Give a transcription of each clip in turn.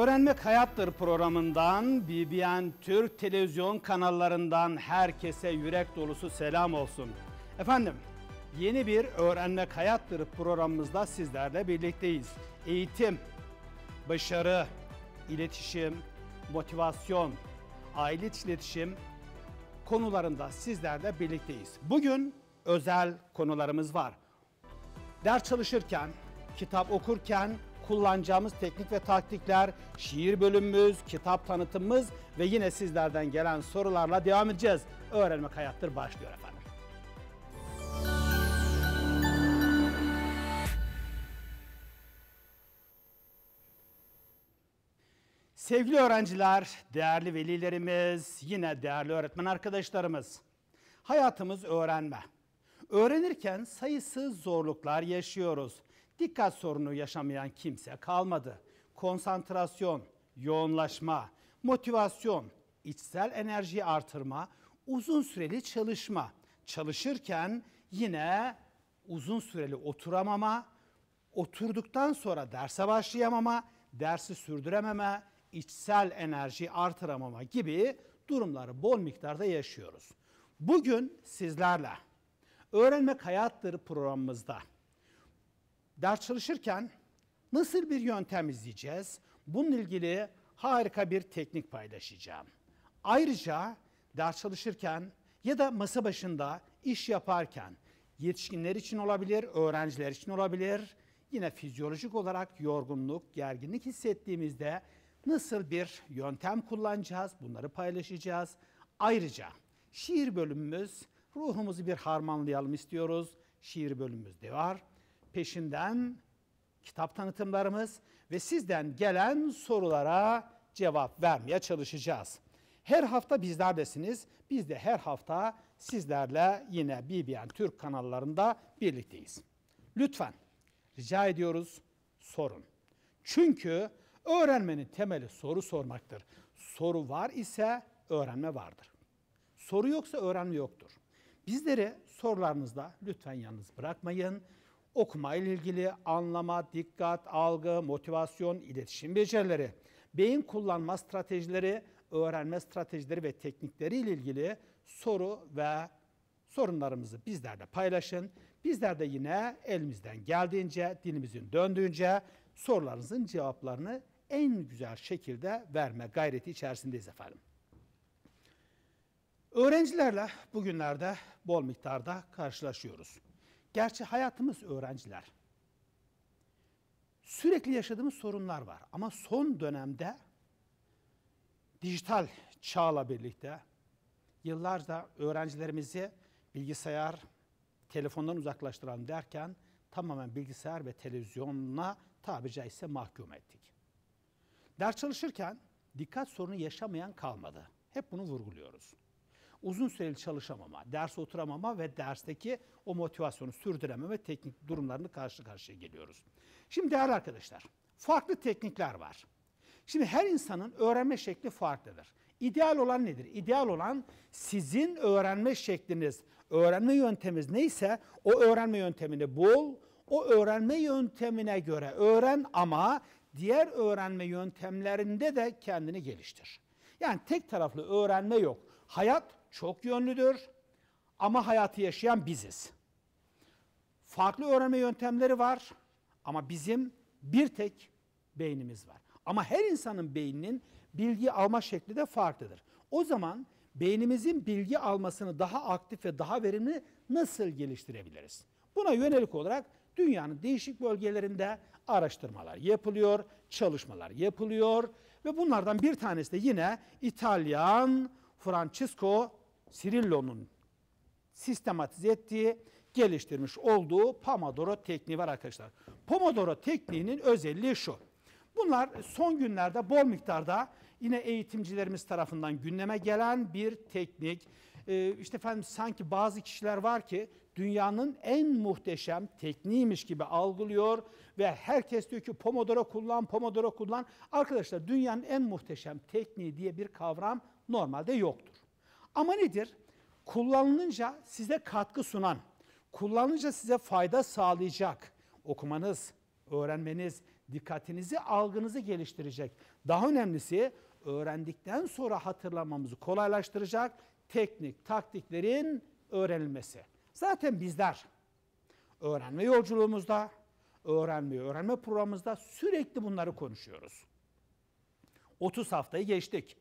Öğrenmek Hayattır programından BBN Türk televizyon kanallarından herkese yürek dolusu selam olsun. Efendim yeni bir Öğrenmek Hayattır programımızda sizlerle birlikteyiz. Eğitim, başarı, iletişim, motivasyon, aile iletişim konularında sizlerle birlikteyiz. Bugün özel konularımız var. Ders çalışırken, kitap okurken, kullanacağımız teknik ve taktikler, şiir bölümümüz, kitap tanıtımımız ve yine sizlerden gelen sorularla devam edeceğiz. Öğrenmek hayattır başlıyor efendim. Sevgili öğrenciler, değerli velilerimiz, yine değerli öğretmen arkadaşlarımız. Hayatımız öğrenme. Öğrenirken sayısız zorluklar yaşıyoruz dikkat sorunu yaşamayan kimse kalmadı. Konsantrasyon, yoğunlaşma, motivasyon, içsel enerjiyi artırma, uzun süreli çalışma. Çalışırken yine uzun süreli oturamama, oturduktan sonra derse başlayamama, dersi sürdürememe, içsel enerji artıramama gibi durumları bol miktarda yaşıyoruz. Bugün sizlerle Öğrenmek Hayattır programımızda ders çalışırken nasıl bir yöntem izleyeceğiz? Bununla ilgili harika bir teknik paylaşacağım. Ayrıca ders çalışırken ya da masa başında iş yaparken yetişkinler için olabilir, öğrenciler için olabilir. Yine fizyolojik olarak yorgunluk, gerginlik hissettiğimizde nasıl bir yöntem kullanacağız? Bunları paylaşacağız. Ayrıca şiir bölümümüz ruhumuzu bir harmanlayalım istiyoruz. Şiir bölümümüz de var peşinden kitap tanıtımlarımız ve sizden gelen sorulara cevap vermeye çalışacağız. Her hafta bizlerdesiniz. Biz de her hafta sizlerle yine BBN Türk kanallarında birlikteyiz. Lütfen rica ediyoruz sorun. Çünkü öğrenmenin temeli soru sormaktır. Soru var ise öğrenme vardır. Soru yoksa öğrenme yoktur. Bizleri sorularınızda lütfen yalnız bırakmayın. Okuma ile ilgili anlama, dikkat, algı, motivasyon, iletişim becerileri, beyin kullanma stratejileri, öğrenme stratejileri ve teknikleri ile ilgili soru ve sorunlarımızı bizlerle paylaşın. Bizler de yine elimizden geldiğince, dilimizin döndüğünce sorularınızın cevaplarını en güzel şekilde verme gayreti içerisindeyiz efendim. Öğrencilerle bugünlerde bol miktarda karşılaşıyoruz. Gerçi hayatımız öğrenciler. Sürekli yaşadığımız sorunlar var ama son dönemde dijital çağla birlikte yıllarca öğrencilerimizi bilgisayar, telefondan uzaklaştıran derken tamamen bilgisayar ve televizyona tabi caizse mahkum ettik. Ders çalışırken dikkat sorunu yaşamayan kalmadı. Hep bunu vurguluyoruz uzun süreli çalışamama, ders oturamama ve dersteki o motivasyonu sürdürememe teknik durumlarını karşı karşıya geliyoruz. Şimdi değerli arkadaşlar, farklı teknikler var. Şimdi her insanın öğrenme şekli farklıdır. İdeal olan nedir? İdeal olan sizin öğrenme şekliniz, öğrenme yönteminiz neyse o öğrenme yöntemini bul, o öğrenme yöntemine göre öğren ama diğer öğrenme yöntemlerinde de kendini geliştir. Yani tek taraflı öğrenme yok. Hayat çok yönlüdür ama hayatı yaşayan biziz. Farklı öğrenme yöntemleri var ama bizim bir tek beynimiz var. Ama her insanın beyninin bilgi alma şekli de farklıdır. O zaman beynimizin bilgi almasını daha aktif ve daha verimli nasıl geliştirebiliriz? Buna yönelik olarak dünyanın değişik bölgelerinde araştırmalar yapılıyor, çalışmalar yapılıyor ve bunlardan bir tanesi de yine İtalyan Francesco Cirillo'nun sistematize ettiği, geliştirmiş olduğu Pomodoro tekniği var arkadaşlar. Pomodoro tekniğinin özelliği şu. Bunlar son günlerde bol miktarda yine eğitimcilerimiz tarafından gündeme gelen bir teknik. Ee, işte efendim sanki bazı kişiler var ki dünyanın en muhteşem tekniğiymiş gibi algılıyor ve herkes diyor ki Pomodoro kullan, Pomodoro kullan. Arkadaşlar dünyanın en muhteşem tekniği diye bir kavram normalde yoktur. Ama nedir? Kullanılınca size katkı sunan, kullanılınca size fayda sağlayacak okumanız, öğrenmeniz, dikkatinizi, algınızı geliştirecek. Daha önemlisi öğrendikten sonra hatırlamamızı kolaylaştıracak teknik, taktiklerin öğrenilmesi. Zaten bizler öğrenme yolculuğumuzda, öğrenme öğrenme programımızda sürekli bunları konuşuyoruz. 30 haftayı geçtik.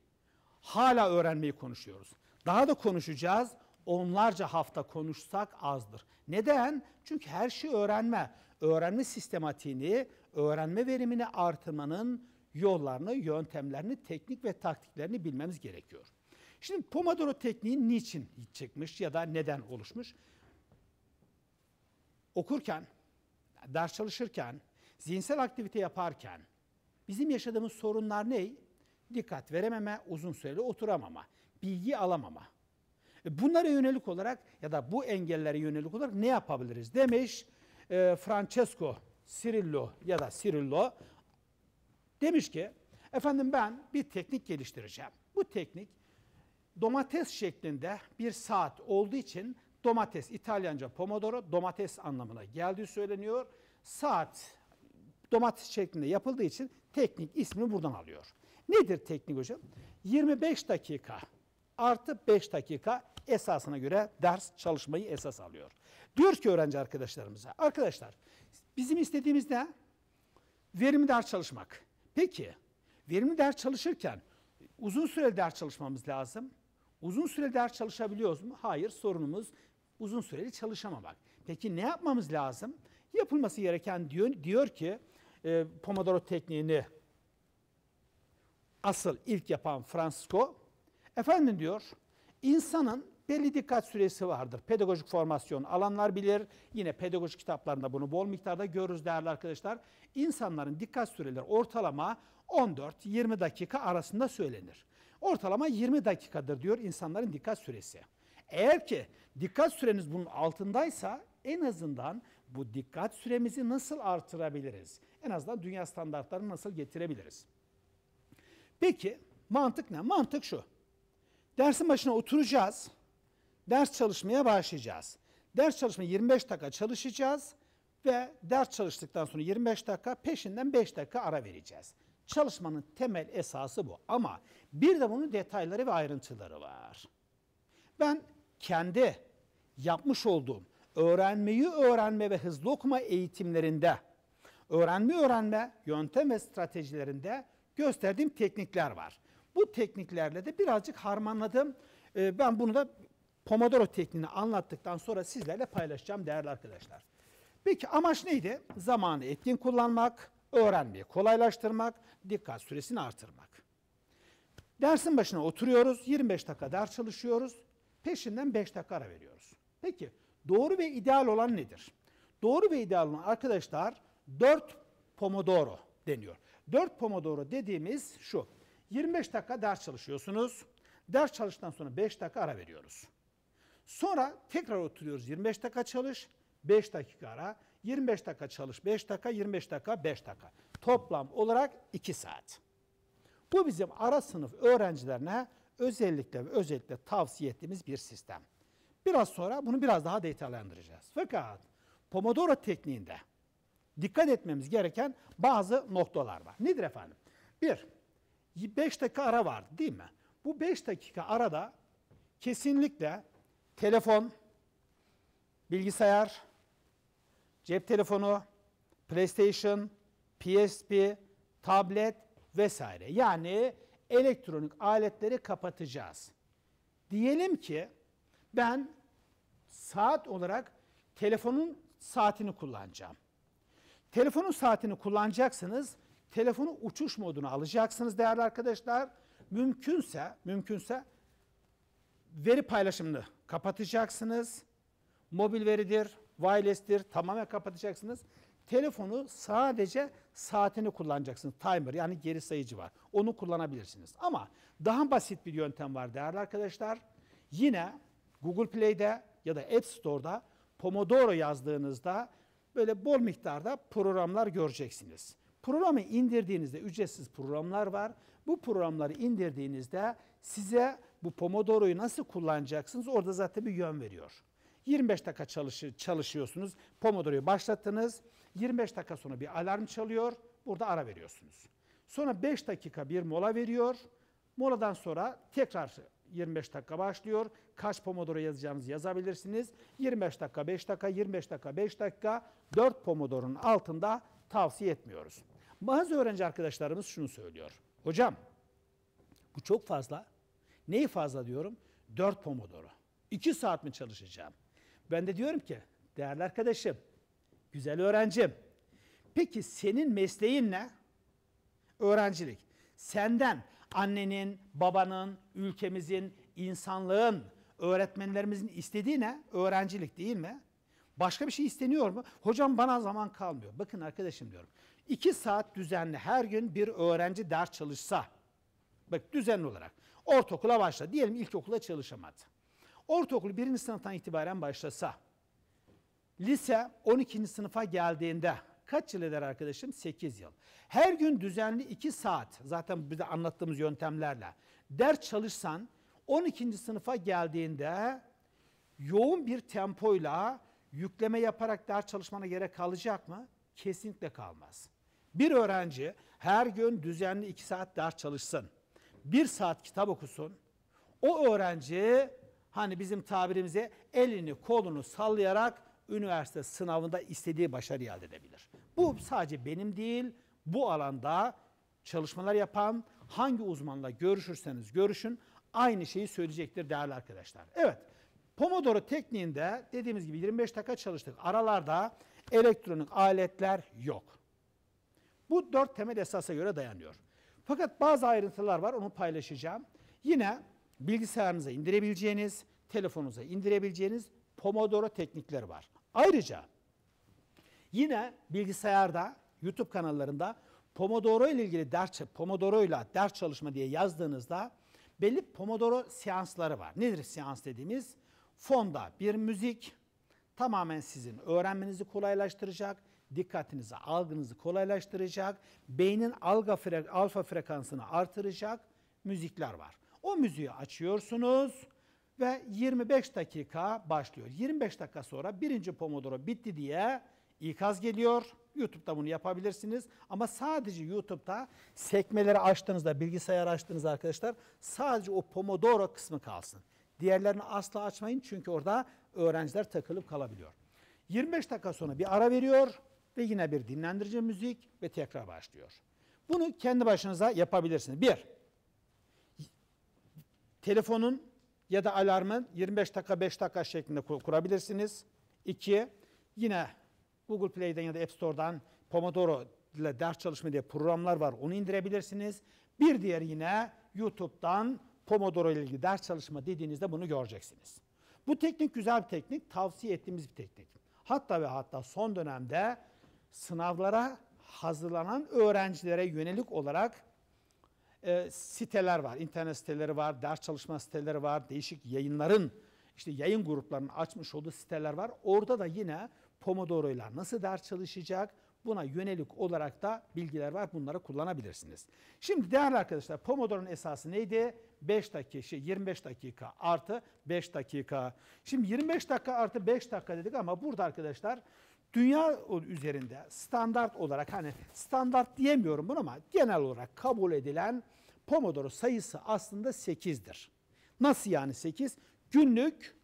Hala öğrenmeyi konuşuyoruz. Daha da konuşacağız. Onlarca hafta konuşsak azdır. Neden? Çünkü her şey öğrenme. Öğrenme sistematiğini, öğrenme verimini artırmanın yollarını, yöntemlerini, teknik ve taktiklerini bilmemiz gerekiyor. Şimdi Pomodoro tekniği niçin çıkmış ya da neden oluşmuş? Okurken, ders çalışırken, zihinsel aktivite yaparken bizim yaşadığımız sorunlar ney? dikkat verememe, uzun süreli oturamama, bilgi alamama. E, bunlara yönelik olarak ya da bu engellere yönelik olarak ne yapabiliriz demiş e, Francesco Cirillo ya da Cirillo demiş ki efendim ben bir teknik geliştireceğim. Bu teknik domates şeklinde bir saat olduğu için domates İtalyanca pomodoro domates anlamına geldiği söyleniyor. Saat domates şeklinde yapıldığı için teknik ismini buradan alıyor. Nedir teknik hocam? 25 dakika artı 5 dakika esasına göre ders çalışmayı esas alıyor. Diyor ki öğrenci arkadaşlarımıza, arkadaşlar bizim istediğimiz ne? Verimli ders çalışmak. Peki, verimli ders çalışırken uzun süreli ders çalışmamız lazım. Uzun süreli ders çalışabiliyoruz mu? Hayır, sorunumuz uzun süreli çalışamamak. Peki ne yapmamız lazım? Yapılması gereken diyor, diyor ki e, Pomodoro tekniğini asıl ilk yapan Francisco. Efendim diyor, insanın belli dikkat süresi vardır. Pedagojik formasyon alanlar bilir. Yine pedagojik kitaplarında bunu bol miktarda görürüz değerli arkadaşlar. İnsanların dikkat süreleri ortalama 14-20 dakika arasında söylenir. Ortalama 20 dakikadır diyor insanların dikkat süresi. Eğer ki dikkat süreniz bunun altındaysa en azından bu dikkat süremizi nasıl artırabiliriz? En azından dünya standartlarını nasıl getirebiliriz? Peki mantık ne? Mantık şu. Dersin başına oturacağız. Ders çalışmaya başlayacağız. Ders çalışma 25 dakika çalışacağız ve ders çalıştıktan sonra 25 dakika peşinden 5 dakika ara vereceğiz. Çalışmanın temel esası bu ama bir de bunun detayları ve ayrıntıları var. Ben kendi yapmış olduğum öğrenmeyi öğrenme ve hızlı okuma eğitimlerinde, öğrenme öğrenme yöntem ve stratejilerinde gösterdiğim teknikler var. Bu tekniklerle de birazcık harmanladım. Ee, ben bunu da Pomodoro tekniğini anlattıktan sonra sizlerle paylaşacağım değerli arkadaşlar. Peki amaç neydi? Zamanı etkin kullanmak, öğrenmeyi kolaylaştırmak, dikkat süresini artırmak. Dersin başına oturuyoruz, 25 dakika ders çalışıyoruz, peşinden 5 dakika ara veriyoruz. Peki doğru ve ideal olan nedir? Doğru ve ideal olan arkadaşlar 4 Pomodoro deniyor. 4 Pomodoro dediğimiz şu. 25 dakika ders çalışıyorsunuz. Ders çalıştıktan sonra 5 dakika ara veriyoruz. Sonra tekrar oturuyoruz. 25 dakika çalış, 5 dakika ara. 25 dakika çalış, 5 dakika, 25 dakika, 5 dakika. Toplam olarak 2 saat. Bu bizim ara sınıf öğrencilerine özellikle ve özellikle tavsiye ettiğimiz bir sistem. Biraz sonra bunu biraz daha detaylandıracağız. Fakat Pomodoro tekniğinde dikkat etmemiz gereken bazı noktalar var. Nedir efendim? Bir, 5 dakika ara var, değil mi? Bu 5 dakika arada kesinlikle telefon, bilgisayar, cep telefonu, PlayStation, PSP, tablet vesaire. Yani elektronik aletleri kapatacağız. Diyelim ki ben saat olarak telefonun saatini kullanacağım. Telefonun saatini kullanacaksınız. Telefonu uçuş moduna alacaksınız değerli arkadaşlar. Mümkünse, mümkünse veri paylaşımını kapatacaksınız. Mobil veridir, wireless'tir tamamen kapatacaksınız. Telefonu sadece saatini kullanacaksınız. Timer yani geri sayıcı var. Onu kullanabilirsiniz. Ama daha basit bir yöntem var değerli arkadaşlar. Yine Google Play'de ya da App Store'da Pomodoro yazdığınızda böyle bol miktarda programlar göreceksiniz. Programı indirdiğinizde ücretsiz programlar var. Bu programları indirdiğinizde size bu Pomodoro'yu nasıl kullanacaksınız orada zaten bir yön veriyor. 25 dakika çalışır, çalışıyorsunuz. Pomodoro'yu başlattınız. 25 dakika sonra bir alarm çalıyor. Burada ara veriyorsunuz. Sonra 5 dakika bir mola veriyor. Moladan sonra tekrar 25 dakika başlıyor. Kaç Pomodoro yazacağınızı yazabilirsiniz. 25 dakika, 5 dakika, 25 dakika, 5 dakika 4 Pomodoro'nun altında tavsiye etmiyoruz. Bazı öğrenci arkadaşlarımız şunu söylüyor. Hocam bu çok fazla. Neyi fazla diyorum? 4 Pomodoro. 2 saat mi çalışacağım? Ben de diyorum ki değerli arkadaşım, güzel öğrencim. Peki senin mesleğin ne? Öğrencilik. Senden Annenin, babanın, ülkemizin, insanlığın, öğretmenlerimizin istediği ne? Öğrencilik değil mi? Başka bir şey isteniyor mu? Hocam bana zaman kalmıyor. Bakın arkadaşım diyorum. İki saat düzenli her gün bir öğrenci ders çalışsa, bak düzenli olarak ortaokula başla. Diyelim ilkokula çalışamadı. Ortaokul birinci sınıftan itibaren başlasa, lise 12. sınıfa geldiğinde Kaç yıl eder arkadaşım? 8 yıl. Her gün düzenli 2 saat zaten bir anlattığımız yöntemlerle ders çalışsan 12. sınıfa geldiğinde yoğun bir tempoyla yükleme yaparak ders çalışmana gerek kalacak mı? Kesinlikle kalmaz. Bir öğrenci her gün düzenli 2 saat ders çalışsın. 1 saat kitap okusun. O öğrenci hani bizim tabirimize elini kolunu sallayarak üniversite sınavında istediği başarı elde edebilir. Bu sadece benim değil, bu alanda çalışmalar yapan hangi uzmanla görüşürseniz görüşün aynı şeyi söyleyecektir değerli arkadaşlar. Evet, Pomodoro tekniğinde dediğimiz gibi 25 dakika çalıştık. Aralarda elektronik aletler yok. Bu dört temel esasa göre dayanıyor. Fakat bazı ayrıntılar var onu paylaşacağım. Yine bilgisayarınıza indirebileceğiniz, telefonunuza indirebileceğiniz Pomodoro teknikleri var. Ayrıca Yine bilgisayarda, YouTube kanallarında Pomodoro ile ilgili ders, Pomodoro ile ders çalışma diye yazdığınızda belli Pomodoro seansları var. Nedir seans dediğimiz? Fonda bir müzik tamamen sizin öğrenmenizi kolaylaştıracak, dikkatinizi, algınızı kolaylaştıracak, beynin alga frek alfa frekansını artıracak müzikler var. O müziği açıyorsunuz ve 25 dakika başlıyor. 25 dakika sonra birinci Pomodoro bitti diye ikaz geliyor. YouTube'da bunu yapabilirsiniz. Ama sadece YouTube'da sekmeleri açtığınızda, bilgisayar açtığınızda arkadaşlar sadece o Pomodoro kısmı kalsın. Diğerlerini asla açmayın çünkü orada öğrenciler takılıp kalabiliyor. 25 dakika sonra bir ara veriyor ve yine bir dinlendirici müzik ve tekrar başlıyor. Bunu kendi başınıza yapabilirsiniz. Bir, telefonun ya da alarmın 25 dakika 5 dakika şeklinde kurabilirsiniz. İki, yine Google Play'den ya da App Store'dan Pomodoro ile ders çalışma diye programlar var. Onu indirebilirsiniz. Bir diğer yine YouTube'dan Pomodoro ile ilgili ders çalışma dediğinizde bunu göreceksiniz. Bu teknik güzel bir teknik, tavsiye ettiğimiz bir teknik. Hatta ve hatta son dönemde sınavlara hazırlanan öğrencilere yönelik olarak e, siteler var. İnternet siteleri var, ders çalışma siteleri var, değişik yayınların, işte yayın gruplarının açmış olduğu siteler var. Orada da yine Pomodoro ile nasıl ders çalışacak? Buna yönelik olarak da bilgiler var. Bunları kullanabilirsiniz. Şimdi değerli arkadaşlar Pomodoro'nun esası neydi? 5 dakika, 25 şey, dakika artı 5 dakika. Şimdi 25 dakika artı 5 dakika dedik ama burada arkadaşlar dünya üzerinde standart olarak hani standart diyemiyorum bunu ama genel olarak kabul edilen Pomodoro sayısı aslında 8'dir. Nasıl yani 8? Günlük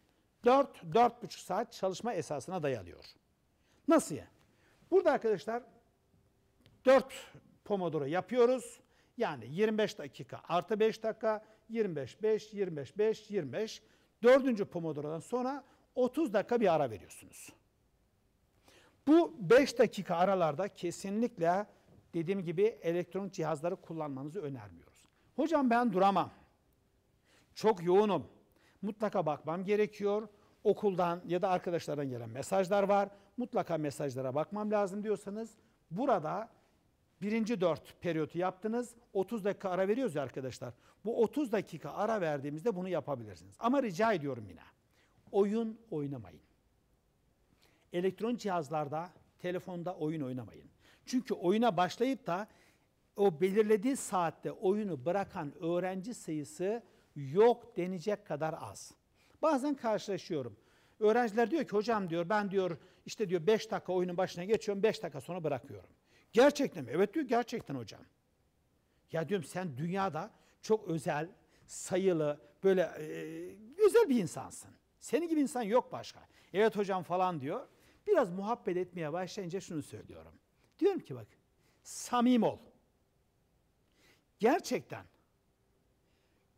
4-4,5 saat çalışma esasına dayanıyor. Nasıl ya? Burada arkadaşlar 4 pomodoro yapıyoruz. Yani 25 dakika artı 5 dakika, 25, 5, 25, 5, 25. Dördüncü pomodorodan sonra 30 dakika bir ara veriyorsunuz. Bu 5 dakika aralarda kesinlikle dediğim gibi elektronik cihazları kullanmanızı önermiyoruz. Hocam ben duramam. Çok yoğunum. Mutlaka bakmam gerekiyor. Okuldan ya da arkadaşlardan gelen mesajlar var mutlaka mesajlara bakmam lazım diyorsanız burada birinci dört periyotu yaptınız. 30 dakika ara veriyoruz ya arkadaşlar. Bu 30 dakika ara verdiğimizde bunu yapabilirsiniz. Ama rica ediyorum yine. Oyun oynamayın. Elektron cihazlarda, telefonda oyun oynamayın. Çünkü oyuna başlayıp da o belirlediği saatte oyunu bırakan öğrenci sayısı yok denecek kadar az. Bazen karşılaşıyorum. Öğrenciler diyor ki hocam diyor ben diyor işte diyor 5 dakika oyunun başına geçiyorum 5 dakika sonra bırakıyorum. Gerçekten mi? Evet diyor gerçekten hocam. Ya diyorum sen dünyada çok özel, sayılı, böyle e, özel bir insansın. seni gibi insan yok başka. Evet hocam falan diyor. Biraz muhabbet etmeye başlayınca şunu söylüyorum. Diyorum ki bak samim ol. Gerçekten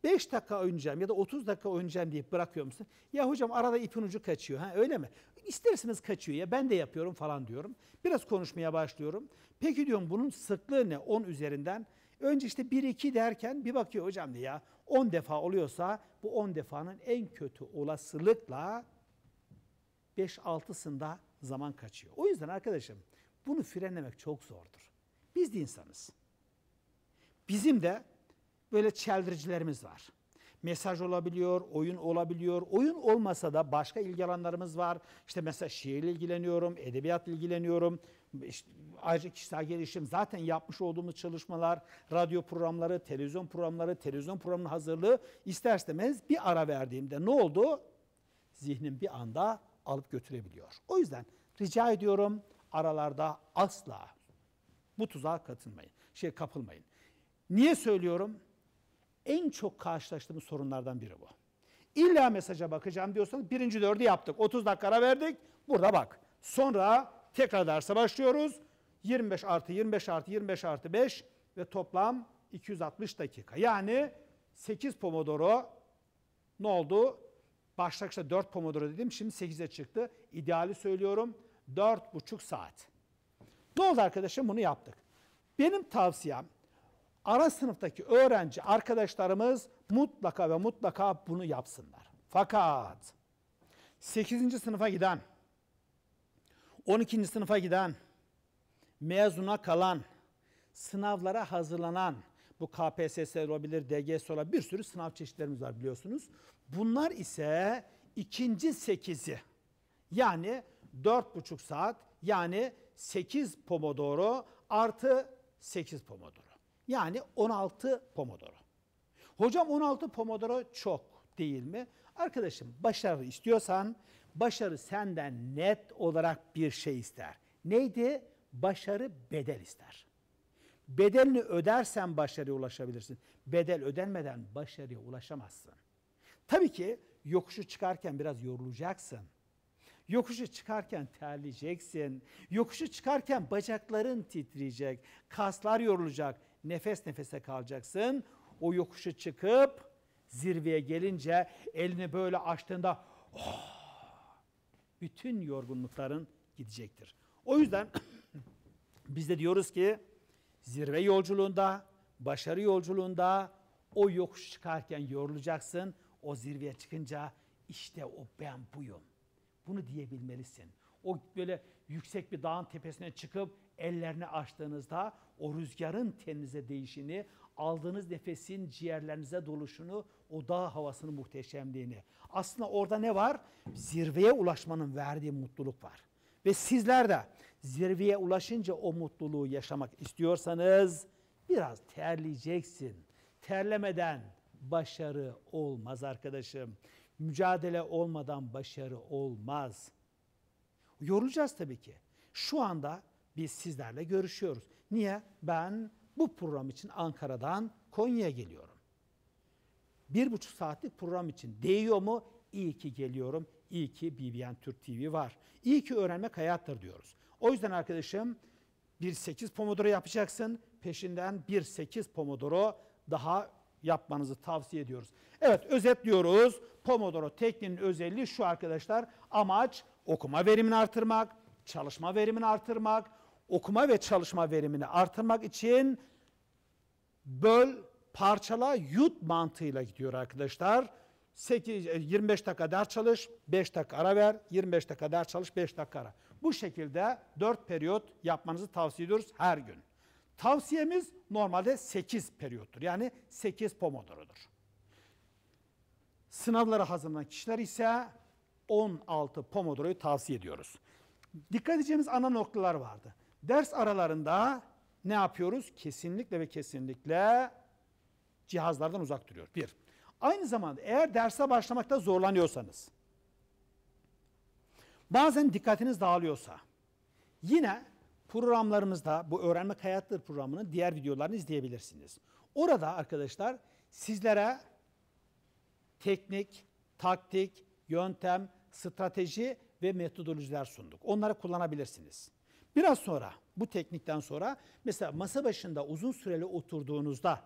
5 dakika oynayacağım ya da 30 dakika oynayacağım deyip bırakıyor musun? Ya hocam arada ipin ucu kaçıyor. Ha öyle mi? İsterseniz kaçıyor ya ben de yapıyorum falan diyorum. Biraz konuşmaya başlıyorum. Peki diyorum bunun sıklığı ne 10 üzerinden? Önce işte 1-2 derken bir bakıyor hocam diye ya 10 defa oluyorsa bu 10 defanın en kötü olasılıkla 5-6'sında zaman kaçıyor. O yüzden arkadaşım bunu frenlemek çok zordur. Biz de insanız. Bizim de böyle çeldiricilerimiz var. Mesaj olabiliyor, oyun olabiliyor. Oyun olmasa da başka ilgi alanlarımız var. İşte mesela şiirle ilgileniyorum, edebiyat ilgileniyorum. İşte ayrıca kişisel gelişim zaten yapmış olduğumuz çalışmalar, radyo programları, televizyon programları, televizyon programının hazırlığı ister istemez bir ara verdiğimde ne oldu? Zihnim bir anda alıp götürebiliyor. O yüzden rica ediyorum aralarda asla bu tuzağa katılmayın, şey kapılmayın. Niye söylüyorum? en çok karşılaştığımız sorunlardan biri bu. İlla mesaja bakacağım diyorsanız birinci dördü yaptık. 30 dakika ara verdik. Burada bak. Sonra tekrar derse başlıyoruz. 25 artı 25 artı 25 artı 5 ve toplam 260 dakika. Yani 8 pomodoro ne oldu? Başlangıçta 4 pomodoro dedim. Şimdi 8'e çıktı. İdeali söylüyorum. 4,5 saat. Ne oldu arkadaşım? Bunu yaptık. Benim tavsiyem ara sınıftaki öğrenci arkadaşlarımız mutlaka ve mutlaka bunu yapsınlar. Fakat 8. sınıfa giden, 12. sınıfa giden, mezuna kalan, sınavlara hazırlanan, bu KPSS olabilir, DGS olabilir, bir sürü sınav çeşitlerimiz var biliyorsunuz. Bunlar ise ikinci sekizi yani dört buçuk saat yani sekiz pomodoro artı sekiz pomodoro. Yani 16 pomodoro. Hocam 16 pomodoro çok değil mi? Arkadaşım başarı istiyorsan başarı senden net olarak bir şey ister. Neydi? Başarı bedel ister. Bedelini ödersen başarıya ulaşabilirsin. Bedel ödenmeden başarıya ulaşamazsın. Tabii ki yokuşu çıkarken biraz yorulacaksın. Yokuşu çıkarken terleyeceksin. Yokuşu çıkarken bacakların titreyecek, kaslar yorulacak nefes nefese kalacaksın. O yokuşu çıkıp zirveye gelince elini böyle açtığında oh, bütün yorgunlukların gidecektir. O yüzden biz de diyoruz ki zirve yolculuğunda, başarı yolculuğunda o yokuş çıkarken yorulacaksın. O zirveye çıkınca işte o ben buyum. Bunu diyebilmelisin. O böyle yüksek bir dağın tepesine çıkıp ellerini açtığınızda o rüzgarın teninize değişini, aldığınız nefesin ciğerlerinize doluşunu, o dağ havasının muhteşemliğini. Aslında orada ne var? Zirveye ulaşmanın verdiği mutluluk var. Ve sizler de zirveye ulaşınca o mutluluğu yaşamak istiyorsanız biraz terleyeceksin. Terlemeden başarı olmaz arkadaşım. Mücadele olmadan başarı olmaz. Yorulacağız tabii ki. Şu anda biz sizlerle görüşüyoruz. Niye? Ben bu program için Ankara'dan Konya'ya geliyorum. Bir buçuk saatlik program için değiyor mu? İyi ki geliyorum. İyi ki BBN Türk TV var. İyi ki öğrenmek hayattır diyoruz. O yüzden arkadaşım bir sekiz Pomodoro yapacaksın. Peşinden bir sekiz Pomodoro daha yapmanızı tavsiye ediyoruz. Evet özetliyoruz. Pomodoro tekniğinin özelliği şu arkadaşlar. Amaç okuma verimini artırmak, çalışma verimini artırmak, okuma ve çalışma verimini artırmak için böl, parçala, yut mantığıyla gidiyor arkadaşlar. 8, 25 e, dakika ders çalış, 5 dakika ara ver, 25 dakika ders çalış, 5 dakika ara. Bu şekilde 4 periyot yapmanızı tavsiye ediyoruz her gün. Tavsiyemiz normalde 8 periyottur. Yani 8 pomodorodur. Sınavlara hazırlanan kişiler ise 16 pomodoroyu tavsiye ediyoruz. Dikkat edeceğimiz ana noktalar vardı. Ders aralarında ne yapıyoruz? Kesinlikle ve kesinlikle cihazlardan uzak duruyor. Bir. Aynı zamanda eğer derse başlamakta zorlanıyorsanız, bazen dikkatiniz dağılıyorsa, yine programlarımızda bu Öğrenmek Hayattır programının diğer videolarını izleyebilirsiniz. Orada arkadaşlar sizlere teknik, taktik, yöntem, strateji ve metodolojiler sunduk. Onları kullanabilirsiniz. Biraz sonra bu teknikten sonra mesela masa başında uzun süreli oturduğunuzda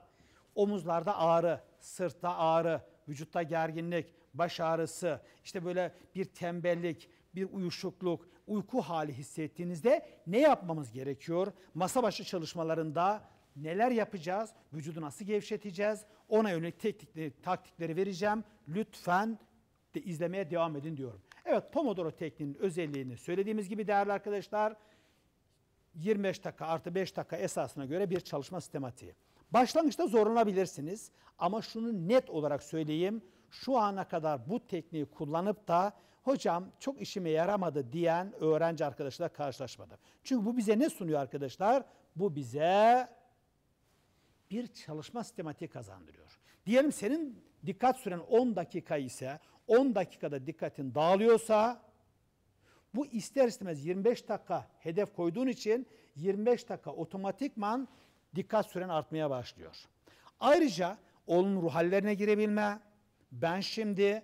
omuzlarda ağrı, sırtta ağrı, vücutta gerginlik, baş ağrısı, işte böyle bir tembellik, bir uyuşukluk, uyku hali hissettiğinizde ne yapmamız gerekiyor? Masa başı çalışmalarında neler yapacağız? Vücudu nasıl gevşeteceğiz? Ona yönelik teknikleri, taktikleri vereceğim. Lütfen de izlemeye devam edin diyorum. Evet Pomodoro tekniğinin özelliğini söylediğimiz gibi değerli arkadaşlar 25 dakika artı 5 dakika esasına göre bir çalışma sistematiği. Başlangıçta zorlanabilirsiniz ama şunu net olarak söyleyeyim. Şu ana kadar bu tekniği kullanıp da hocam çok işime yaramadı diyen öğrenci arkadaşla karşılaşmadım. Çünkü bu bize ne sunuyor arkadaşlar? Bu bize bir çalışma sistematiği kazandırıyor. Diyelim senin dikkat süren 10 dakika ise 10 dakikada dikkatin dağılıyorsa bu ister istemez 25 dakika hedef koyduğun için 25 dakika otomatikman dikkat süren artmaya başlıyor. Ayrıca onun ruh hallerine girebilme, ben şimdi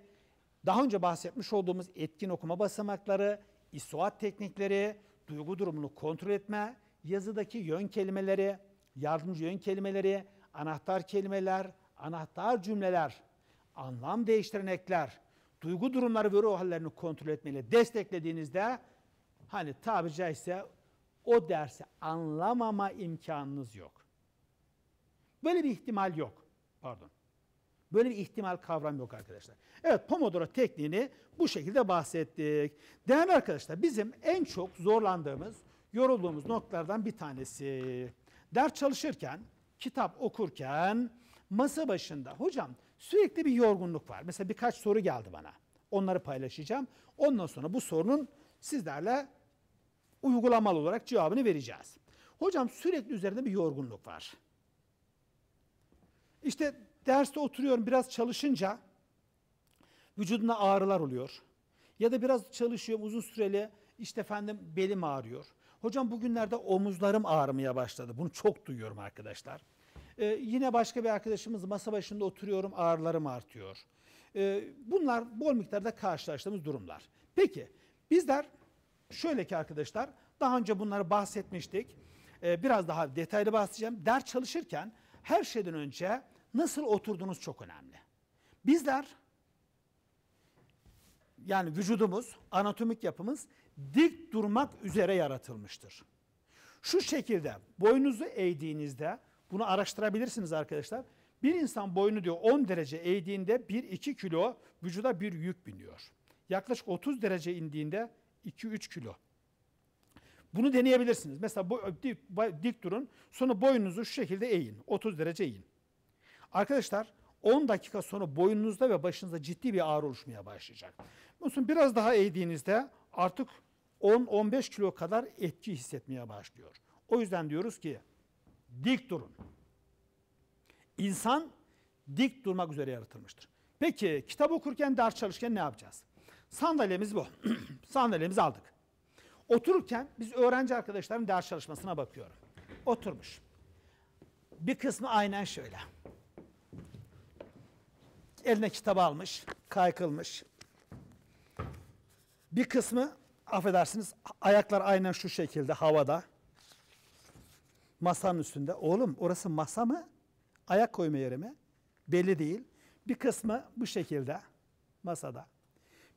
daha önce bahsetmiş olduğumuz etkin okuma basamakları, isuat teknikleri, duygu durumunu kontrol etme, yazıdaki yön kelimeleri, yardımcı yön kelimeleri, anahtar kelimeler, anahtar cümleler, anlam değiştiren ekler, duygu durumları ve ruh hallerini kontrol etmeyle desteklediğinizde hani tabiri caizse o dersi anlamama imkanınız yok. Böyle bir ihtimal yok. Pardon. Böyle bir ihtimal kavram yok arkadaşlar. Evet Pomodoro tekniğini bu şekilde bahsettik. Değerli arkadaşlar bizim en çok zorlandığımız, yorulduğumuz noktalardan bir tanesi. Ders çalışırken, kitap okurken, masa başında hocam Sürekli bir yorgunluk var. Mesela birkaç soru geldi bana. Onları paylaşacağım. Ondan sonra bu sorunun sizlerle uygulamalı olarak cevabını vereceğiz. Hocam sürekli üzerinde bir yorgunluk var. İşte derste oturuyorum biraz çalışınca vücuduna ağrılar oluyor. Ya da biraz çalışıyorum uzun süreli işte efendim belim ağrıyor. Hocam bugünlerde omuzlarım ağrımaya başladı. Bunu çok duyuyorum arkadaşlar. Ee, yine başka bir arkadaşımız masa başında oturuyorum ağrılarım artıyor. Ee, bunlar bol miktarda karşılaştığımız durumlar. Peki bizler şöyle ki arkadaşlar daha önce bunları bahsetmiştik. Ee, biraz daha detaylı bahsedeceğim. Ders çalışırken her şeyden önce nasıl oturduğunuz çok önemli. Bizler yani vücudumuz, anatomik yapımız dik durmak üzere yaratılmıştır. Şu şekilde boynunuzu eğdiğinizde bunu araştırabilirsiniz arkadaşlar. Bir insan boynu diyor 10 derece eğdiğinde 1-2 kilo vücuda bir yük biniyor. Yaklaşık 30 derece indiğinde 2-3 kilo. Bunu deneyebilirsiniz. Mesela bu, dik, dik durun. Sonra boynunuzu şu şekilde eğin. 30 derece eğin. Arkadaşlar 10 dakika sonra boynunuzda ve başınızda ciddi bir ağrı oluşmaya başlayacak. Bunun biraz daha eğdiğinizde artık 10-15 kilo kadar etki hissetmeye başlıyor. O yüzden diyoruz ki Dik durun. İnsan dik durmak üzere yaratılmıştır. Peki kitap okurken, ders çalışırken ne yapacağız? Sandalyemiz bu. Sandalyemizi aldık. Otururken biz öğrenci arkadaşlarım ders çalışmasına bakıyorum. Oturmuş. Bir kısmı aynen şöyle. Eline kitabı almış, kaykılmış. Bir kısmı affedersiniz ayaklar aynen şu şekilde havada. Masanın üstünde. Oğlum orası masa mı? Ayak koyma yeri mi? Belli değil. Bir kısmı bu şekilde masada.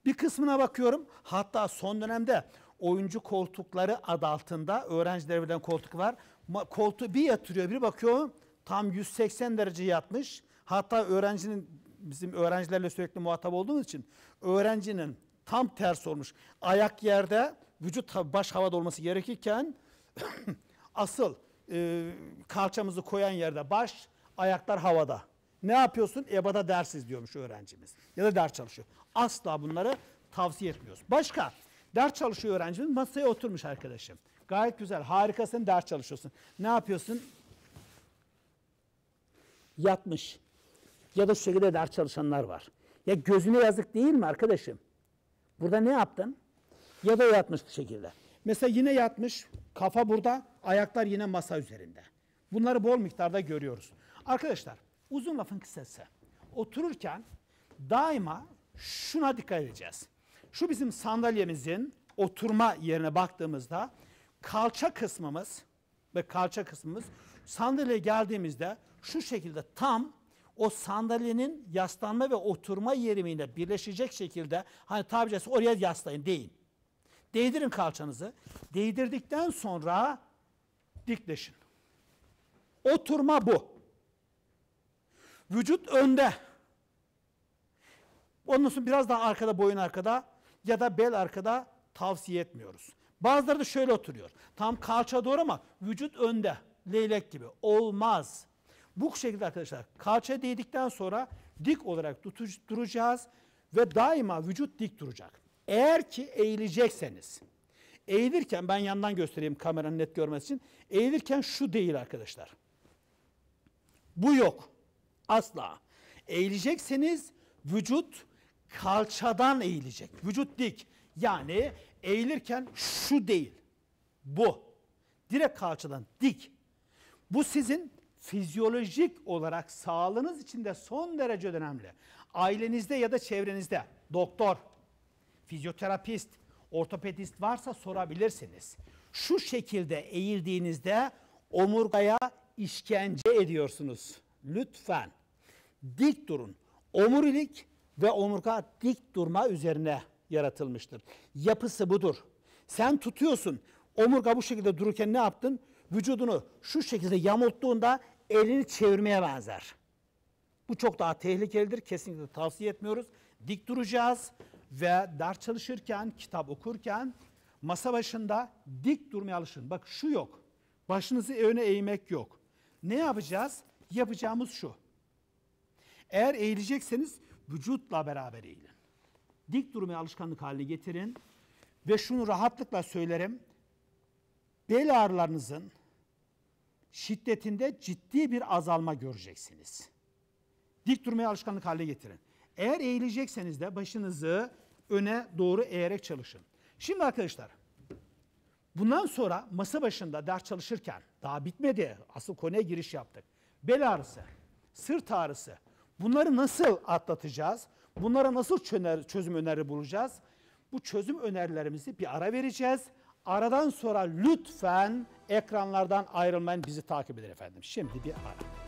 Bir kısmına bakıyorum. Hatta son dönemde oyuncu koltukları adı altında öğrencilere verilen koltuk var. Koltuğu bir yatırıyor bir bakıyor tam 180 derece yatmış. Hatta öğrencinin bizim öğrencilerle sürekli muhatap olduğumuz için öğrencinin tam ters olmuş. Ayak yerde vücut baş havada olması gerekirken asıl e, kalçamızı koyan yerde baş, ayaklar havada. Ne yapıyorsun? EBA'da dersiz diyormuş öğrencimiz. Ya da ders çalışıyor. Asla bunları tavsiye etmiyoruz. Başka, ders çalışıyor öğrencimiz masaya oturmuş arkadaşım. Gayet güzel, harikasın ders çalışıyorsun. Ne yapıyorsun? Yatmış. Ya da şu şekilde ders çalışanlar var. Ya gözüne yazık değil mi arkadaşım? Burada ne yaptın? Ya da yatmış bu şekilde. Mesela yine yatmış, kafa burada, ayaklar yine masa üzerinde. Bunları bol miktarda görüyoruz. Arkadaşlar uzun lafın kısası. Otururken daima şuna dikkat edeceğiz. Şu bizim sandalyemizin oturma yerine baktığımızda kalça kısmımız ve kalça kısmımız sandalyeye geldiğimizde şu şekilde tam o sandalyenin yaslanma ve oturma yerimiyle birleşecek şekilde hani tabiri oraya yaslayın deyin. Değdirin kalçanızı. Değdirdikten sonra dikleşin. Oturma bu. Vücut önde. Onun için biraz daha arkada boyun arkada ya da bel arkada tavsiye etmiyoruz. Bazıları da şöyle oturuyor. Tam kalça doğru ama vücut önde. Leylek gibi. Olmaz. Bu şekilde arkadaşlar kalça değdikten sonra dik olarak duracağız ve daima vücut dik duracak. Eğer ki eğilecekseniz, eğilirken ben yandan göstereyim kameranın net görmesi için. Eğilirken şu değil arkadaşlar. Bu yok. Asla. Eğilecekseniz vücut kalçadan eğilecek. Vücut dik. Yani eğilirken şu değil. Bu. Direkt kalçadan dik. Bu sizin fizyolojik olarak sağlığınız için de son derece önemli. Ailenizde ya da çevrenizde doktor, fizyoterapist, ortopedist varsa sorabilirsiniz. Şu şekilde eğildiğinizde omurgaya işkence ediyorsunuz. Lütfen dik durun. Omurilik ve omurga dik durma üzerine yaratılmıştır. Yapısı budur. Sen tutuyorsun. Omurga bu şekilde dururken ne yaptın? Vücudunu şu şekilde yamulttuğunda elini çevirmeye benzer. Bu çok daha tehlikelidir. Kesinlikle tavsiye etmiyoruz. Dik duracağız ve ders çalışırken, kitap okurken masa başında dik durmaya alışın. Bak şu yok. Başınızı öne eğmek yok. Ne yapacağız? Yapacağımız şu. Eğer eğilecekseniz vücutla beraber eğilin. Dik durmaya alışkanlık haline getirin. Ve şunu rahatlıkla söylerim. Bel ağrılarınızın şiddetinde ciddi bir azalma göreceksiniz. Dik durmaya alışkanlık haline getirin. Eğer eğilecekseniz de başınızı öne doğru eğerek çalışın. Şimdi arkadaşlar bundan sonra masa başında ders çalışırken daha bitmedi asıl konuya giriş yaptık. Bel ağrısı, sırt ağrısı bunları nasıl atlatacağız? Bunlara nasıl çözüm öneri bulacağız? Bu çözüm önerilerimizi bir ara vereceğiz. Aradan sonra lütfen ekranlardan ayrılmayın bizi takip edin efendim. Şimdi bir ara.